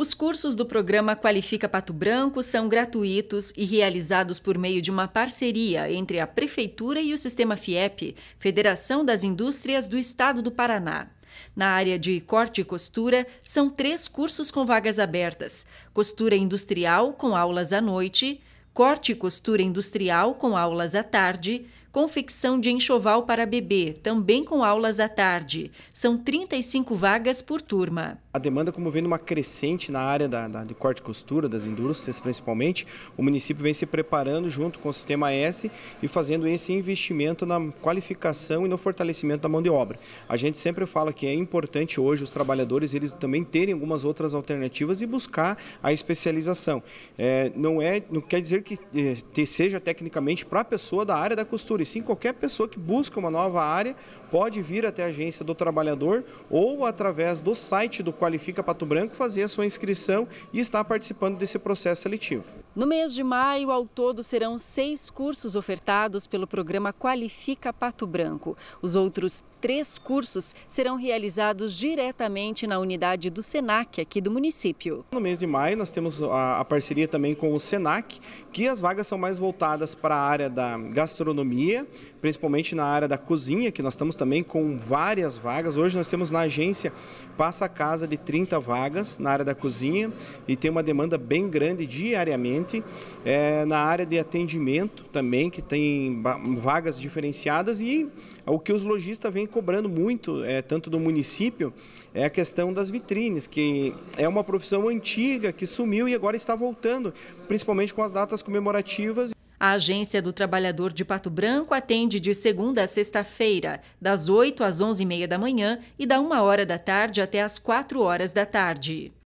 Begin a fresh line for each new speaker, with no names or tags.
Os cursos do programa Qualifica Pato Branco são gratuitos e realizados por meio de uma parceria entre a Prefeitura e o Sistema FIEP, Federação das Indústrias do Estado do Paraná. Na área de corte e costura, são três cursos com vagas abertas: costura industrial, com aulas à noite, corte e costura industrial, com aulas à tarde, confecção de enxoval para bebê, também com aulas à tarde. São 35 vagas por turma.
A demanda, como vendo uma crescente na área da, da, de corte e costura, das indústrias principalmente, o município vem se preparando junto com o Sistema S e fazendo esse investimento na qualificação e no fortalecimento da mão de obra. A gente sempre fala que é importante hoje os trabalhadores eles também terem algumas outras alternativas e buscar a especialização. É, não, é, não quer dizer que é, seja tecnicamente para a pessoa da área da costura, e sim qualquer pessoa que busca uma nova área pode vir até a agência do trabalhador ou através do site do Qualifica Pato Branco fazer a sua inscrição e estar participando desse processo seletivo.
No mês de maio, ao todo, serão seis cursos ofertados pelo programa Qualifica Pato Branco. Os outros três cursos serão realizados diretamente na unidade do SENAC, aqui do município.
No mês de maio, nós temos a, parceria também com o SENAC, que as vagas são mais voltadas para a área da gastronomia, principalmente na área da cozinha, que nós estamos também com várias vagas. Hoje nós temos na agência passa casa de 30 vagas na área da cozinha e tem uma demanda bem grande diariamente é, na área de atendimento também, que tem vagas diferenciadas e o que os lojistas vêm cobrando muito, é, tanto do município, é a questão das vitrines, que é uma profissão
antiga que sumiu
e agora está voltando, principalmente com as datas comemorativas.
A Agência do Trabalhador de Pato Branco atende de segunda a sexta-feira, das 8 às 11h30 da manhã e da 1 hora da tarde até às 4 horas da tarde.